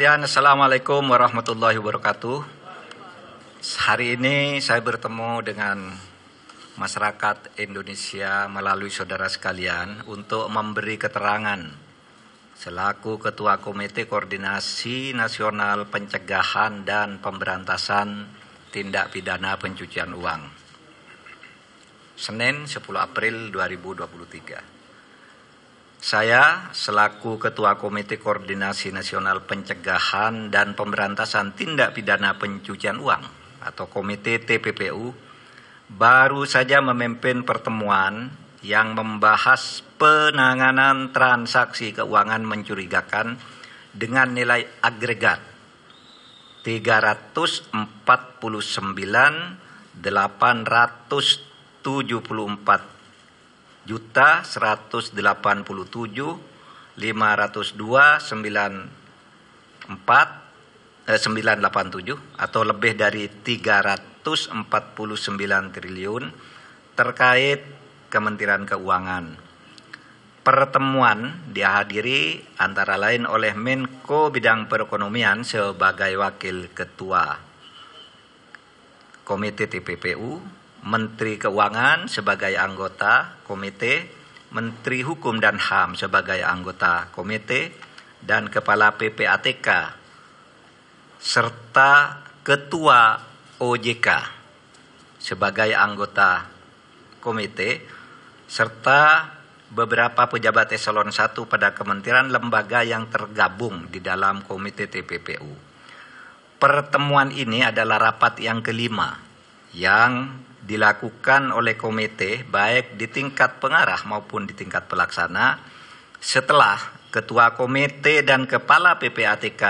Dan Assalamualaikum warahmatullahi wabarakatuh. Hari ini saya bertemu dengan masyarakat Indonesia melalui saudara sekalian untuk memberi keterangan selaku Ketua Komite Koordinasi Nasional Pencegahan dan Pemberantasan Tindak Pidana Pencucian Uang. Senin 10 April 2023. Saya selaku Ketua Komite Koordinasi Nasional Pencegahan dan Pemberantasan Tindak Pidana Pencucian Uang atau Komite TPPU baru saja memimpin pertemuan yang membahas penanganan transaksi keuangan mencurigakan dengan nilai agregat 349 874 juta 187 502 94 eh, 987 atau lebih dari 349 triliun terkait Kementerian Keuangan. Pertemuan dihadiri antara lain oleh Menko Bidang Perekonomian sebagai Wakil Ketua Komite TPPU, Menteri Keuangan sebagai anggota komite, Menteri Hukum dan HAM sebagai anggota komite, dan Kepala PPATK, serta Ketua OJK sebagai anggota komite, serta beberapa pejabat eselon 1 pada kementerian lembaga yang tergabung di dalam komite TPPU. Pertemuan ini adalah rapat yang kelima yang dilakukan oleh komite baik di tingkat pengarah maupun di tingkat pelaksana setelah ketua komite dan kepala PPATK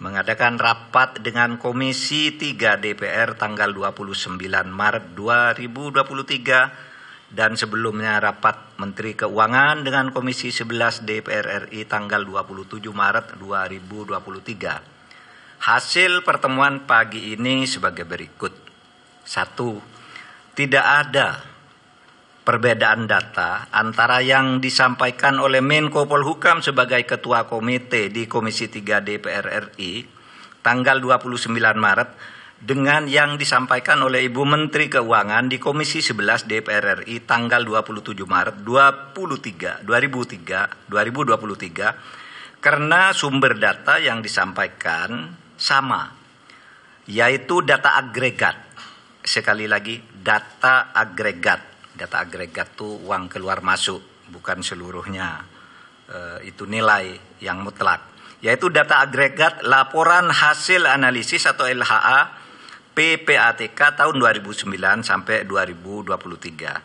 mengadakan rapat dengan Komisi 3 DPR tanggal 29 Maret 2023 dan sebelumnya rapat Menteri Keuangan dengan Komisi 11 DPR RI tanggal 27 Maret 2023. Hasil pertemuan pagi ini sebagai berikut. satu tidak ada perbedaan data antara yang disampaikan oleh Menko Polhukam sebagai ketua komite di Komisi 3 DPR RI tanggal 29 Maret dengan yang disampaikan oleh Ibu Menteri Keuangan di Komisi 11 DPR RI tanggal 27 Maret 23 2003 2023 karena sumber data yang disampaikan sama yaitu data agregat sekali lagi data agregat. Data agregat tuh uang keluar masuk, bukan seluruhnya. E, itu nilai yang mutlak. Yaitu data agregat laporan hasil analisis atau LHA PPATK tahun 2009 sampai 2023.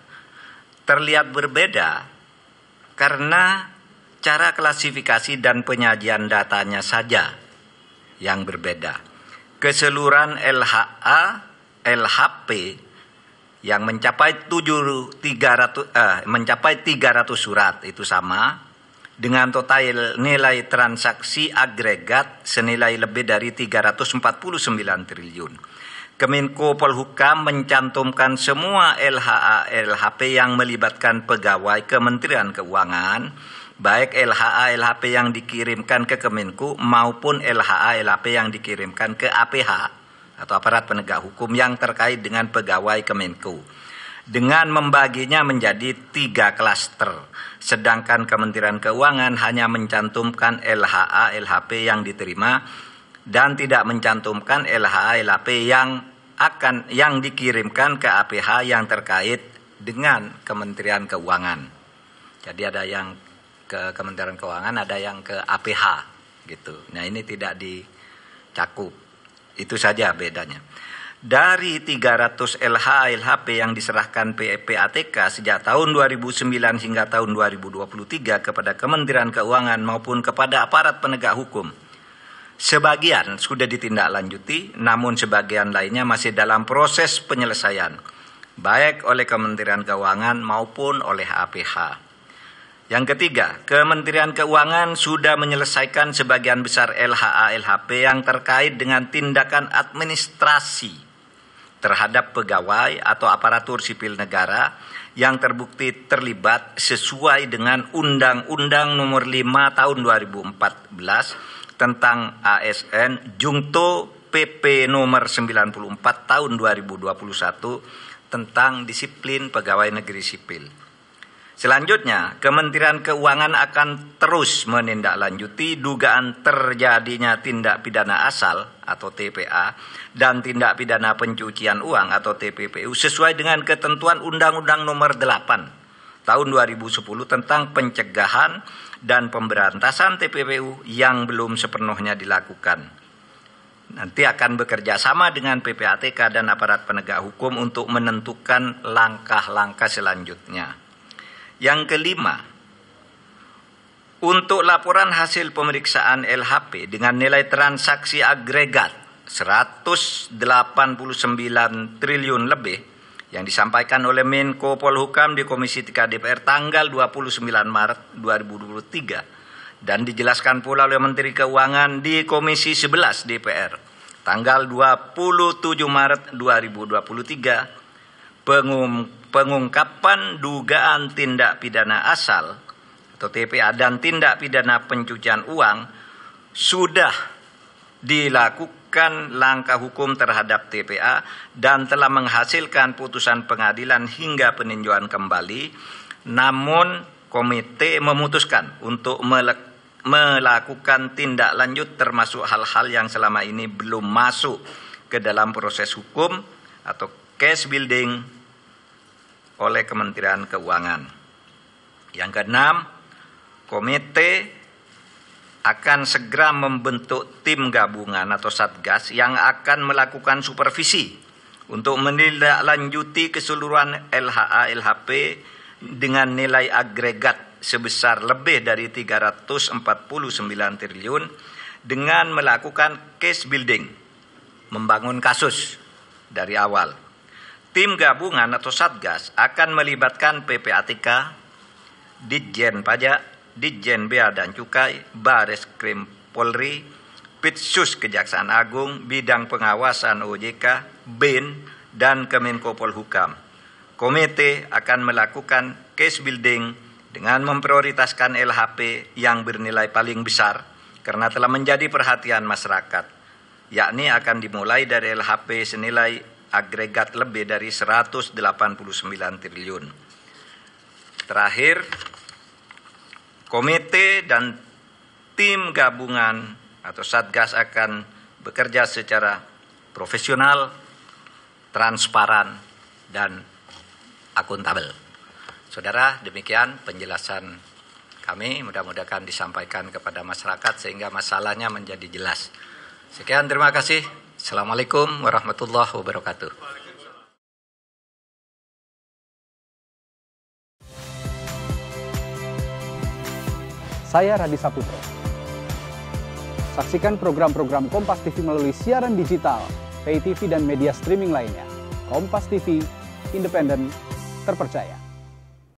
Terlihat berbeda karena cara klasifikasi dan penyajian datanya saja yang berbeda. Keseluruhan LHA LHP yang mencapai 7 300 eh, mencapai 300 surat itu sama dengan total nilai transaksi agregat senilai lebih dari 349 triliun. Kemenko Polhukam mencantumkan semua LHA LHP yang melibatkan pegawai Kementerian Keuangan, baik LHA LHP yang dikirimkan ke Kemenko maupun LHA LHP yang dikirimkan ke APH atau aparat penegak hukum yang terkait dengan pegawai Kemenku dengan membaginya menjadi tiga klaster. Sedangkan Kementerian Keuangan hanya mencantumkan LHA, LHP yang diterima dan tidak mencantumkan LHA, LHP yang akan yang dikirimkan ke APH yang terkait dengan Kementerian Keuangan. Jadi ada yang ke Kementerian Keuangan, ada yang ke APH gitu. Nah, ini tidak dicakup. Itu saja bedanya. Dari 300 LH LHP yang diserahkan PPATK sejak tahun 2009 hingga tahun 2023 kepada Kementerian Keuangan maupun kepada aparat penegak hukum. Sebagian sudah ditindaklanjuti, namun sebagian lainnya masih dalam proses penyelesaian, baik oleh Kementerian Keuangan maupun oleh APH. Yang ketiga, Kementerian Keuangan sudah menyelesaikan sebagian besar LHA-LHP yang terkait dengan tindakan administrasi terhadap pegawai atau aparatur sipil negara yang terbukti terlibat sesuai dengan Undang-Undang Nomor 5 Tahun 2014 tentang ASN Jungto PP Nomor 94 Tahun 2021 tentang disiplin pegawai negeri sipil Selanjutnya, Kementerian Keuangan akan terus menindaklanjuti dugaan terjadinya tindak pidana asal atau TPA dan tindak pidana pencucian uang atau TPPU sesuai dengan ketentuan Undang-Undang Nomor 8 Tahun 2010 tentang pencegahan dan pemberantasan TPPU yang belum sepenuhnya dilakukan. Nanti akan bekerja sama dengan PPATK dan aparat penegak hukum untuk menentukan langkah-langkah selanjutnya. Yang kelima, untuk laporan hasil pemeriksaan LHP dengan nilai transaksi agregat 189 triliun lebih yang disampaikan oleh Menko Polhukam di Komisi 3 DPR tanggal 29 Maret 2023 dan dijelaskan pula oleh Menteri Keuangan di Komisi 11 DPR tanggal 27 Maret 2023 pengum pengungkapan dugaan tindak pidana asal atau TPA dan tindak pidana pencucian uang sudah dilakukan langkah hukum terhadap TPA dan telah menghasilkan putusan pengadilan hingga peninjauan kembali namun komite memutuskan untuk melakukan tindak lanjut termasuk hal-hal yang selama ini belum masuk ke dalam proses hukum atau case building oleh Kementerian Keuangan. Yang keenam, komite akan segera membentuk tim gabungan atau satgas yang akan melakukan supervisi untuk menindaklanjuti keseluruhan LHA LHP dengan nilai agregat sebesar lebih dari 349 triliun dengan melakukan case building, membangun kasus dari awal Tim gabungan atau Satgas akan melibatkan PPATK, Ditjen Pajak, Ditjen Bea dan Cukai, Baris Krim Polri, Pitsus Kejaksaan Agung, Bidang Pengawasan OJK, BIN, e dan Kemenko Polhukam. Komite akan melakukan case building dengan memprioritaskan LHP yang bernilai paling besar karena telah menjadi perhatian masyarakat, yakni akan dimulai dari LHP senilai agregat lebih dari 189 triliun. Terakhir, komite dan tim gabungan atau Satgas akan bekerja secara profesional, transparan, dan akuntabel. Saudara, demikian penjelasan kami mudah-mudahan disampaikan kepada masyarakat sehingga masalahnya menjadi jelas. Sekian, terima kasih. Assalamualaikum warahmatullahi wabarakatuh. Saya Radi Saputro. Saksikan program-program Kompas TV melalui siaran digital, pay TV dan media streaming lainnya. Kompas TV, independen, terpercaya.